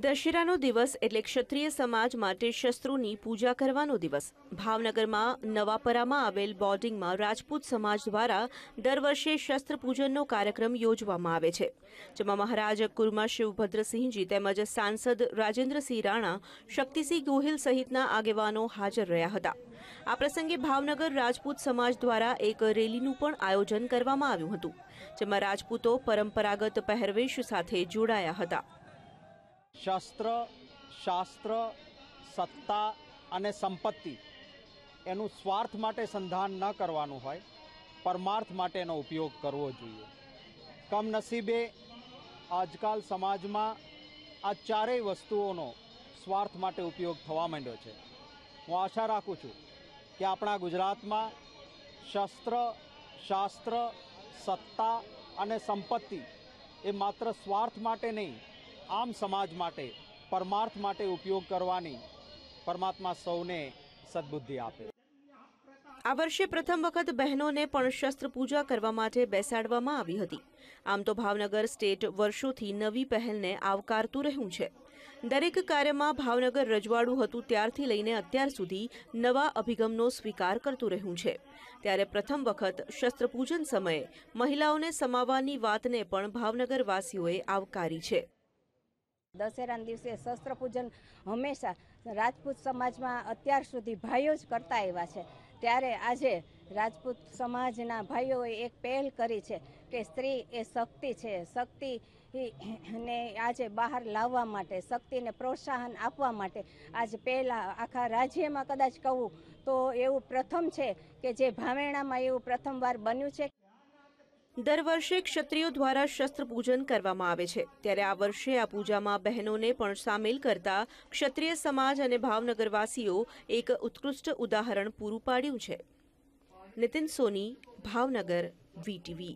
દશેરાનો દિવસ એટલે ક્ષત્રિય સમાજ માટે શસ્ત્રોની પૂજા કરવાનો દિવસ ભાવનગરમાં નવાપરામાં આવેલ બોર્ડિંગમાં રાજપૂત સમાજ દ્વારા દર વર્ષે શસ્ત્રપૂજનનો કાર્યક્રમ યોજવામાં આવે છે જેમાં મહારાજ કુરમા શિવભદ્રસિંહજી તેમજ સાંસદ રાજેન્દ્રસિંહ રાણા શક્તિસિંહ ગોહિલ સહિતના આગેવાનો હાજર રહ્યા હતા આ પ્રસંગે ભાવનગર રાજપૂત સમાજ દ્વારા એક રેલીનું પણ આયોજન કરવામાં આવ્યું હતું જેમાં રાજપૂતો પરંપરાગત પહેરવેશ સાથે જોડાયા હતા શસ્ત્ર શાસ્ત્ર સત્તા અને સંપત્તિ એનું સ્વાર્થ માટે સંધાન ન કરવાનું હોય પરમાર્થ માટે એનો ઉપયોગ કરવો જોઈએ કમનસીબે આજકાલ સમાજમાં આ ચારેય વસ્તુઓનો સ્વાર્થ માટે ઉપયોગ થવા માંડ્યો છે હું આશા રાખું છું કે આપણા ગુજરાતમાં શસ્ત્ર શાસ્ત્ર સત્તા અને સંપત્તિ એ માત્ર સ્વાર્થ માટે નહીં આમ સમાજ માટે પરમાર્થ માટે ઉપયોગ કરવાની પરમાત્મા સૌને સદબુદ્ધિ આપે આ વર્ષે પ્રથમ વખત બહેનોને પણ શસ્ત્ર પૂજા કરવા માટે બેસાડવામાં આવી હતી આમ તો ભાવનગર સ્ટેટ વર્ષોથી નવી પહેલને આવકારતું રહ્યું છે દરેક કાર્યમાં ભાવનગર રજવાડું હતું ત્યારથી લઈને અત્યાર સુધી નવા અભિગમનો સ્વીકાર કરતું રહ્યું છે ત્યારે પ્રથમ વખત શસ્ત્રપૂજન સમયે મહિલાઓને સમાવવાની વાતને પણ ભાવનગરવાસીઓએ આવકારી છે દશેરા દિવસે શસ્ત્ર પૂજન હંમેશા રાજપૂત સમાજમાં અત્યાર સુધી ભાઈઓ જ કરતા આવ્યા છે ત્યારે આજે રાજપૂત સમાજના ભાઈઓએ એક પહેલ કરી છે કે સ્ત્રી એ શક્તિ છે શક્તિ ને આજે બહાર લાવવા માટે શક્તિને પ્રોત્સાહન આપવા માટે આજે પહેલાં આખા રાજ્યમાં કદાચ કહું તો એવું પ્રથમ છે કે જે ભાવેણામાં એવું પ્રથમવાર બન્યું છે દર વર્ષે ક્ષત્રિયો દ્વારા શસ્ત્ર પૂજન કરવામાં આવે છે ત્યારે આ વર્ષે આ પૂજામાં બહેનોને પણ સામેલ કરતા ક્ષત્રિય સમાજ અને ભાવનગરવાસીઓ એક ઉત્કૃષ્ટ ઉદાહરણ પૂરું પાડ્યું છે નિતિન સોની ભાવનગર વીટીવી